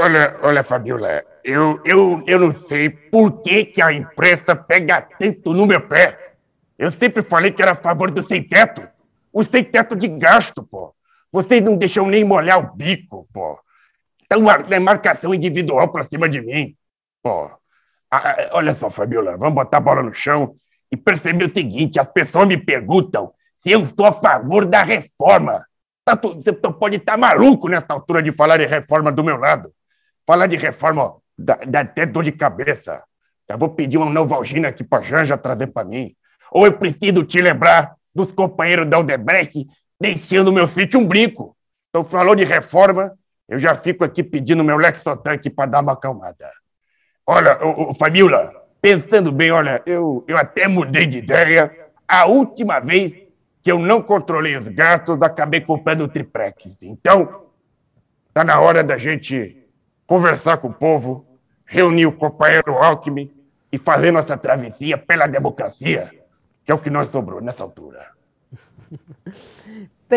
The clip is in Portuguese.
Olha, olha, Fabiola, eu, eu, eu não sei por que, que a imprensa pega tanto no meu pé. Eu sempre falei que era a favor do sem-teto. O sem-teto de gasto, pô. Vocês não deixam nem molhar o bico, pô. Então, é marcação individual pra cima de mim, pô. Ah, olha só, Fabiola, vamos botar a bola no chão e perceber o seguinte: as pessoas me perguntam se eu sou a favor da reforma. Tá você pode estar tá maluco nessa altura de falar em reforma do meu lado. Falar de reforma dá, dá até dor de cabeça. Já vou pedir uma Novalgina aqui para Janja trazer para mim. Ou eu preciso te lembrar dos companheiros da Aldebrecht deixando meu sítio um brinco. Então, falou de reforma, eu já fico aqui pedindo meu Lexotank para dar uma acalmada. Olha, ô, ô, Fabiola, pensando bem, olha, eu, eu até mudei de ideia. A última vez que eu não controlei os gastos, acabei comprando o triplex. Então, tá na hora da gente conversar com o povo, reunir o companheiro Alckmin e fazer nossa travessia pela democracia, que é o que nós sobrou nessa altura.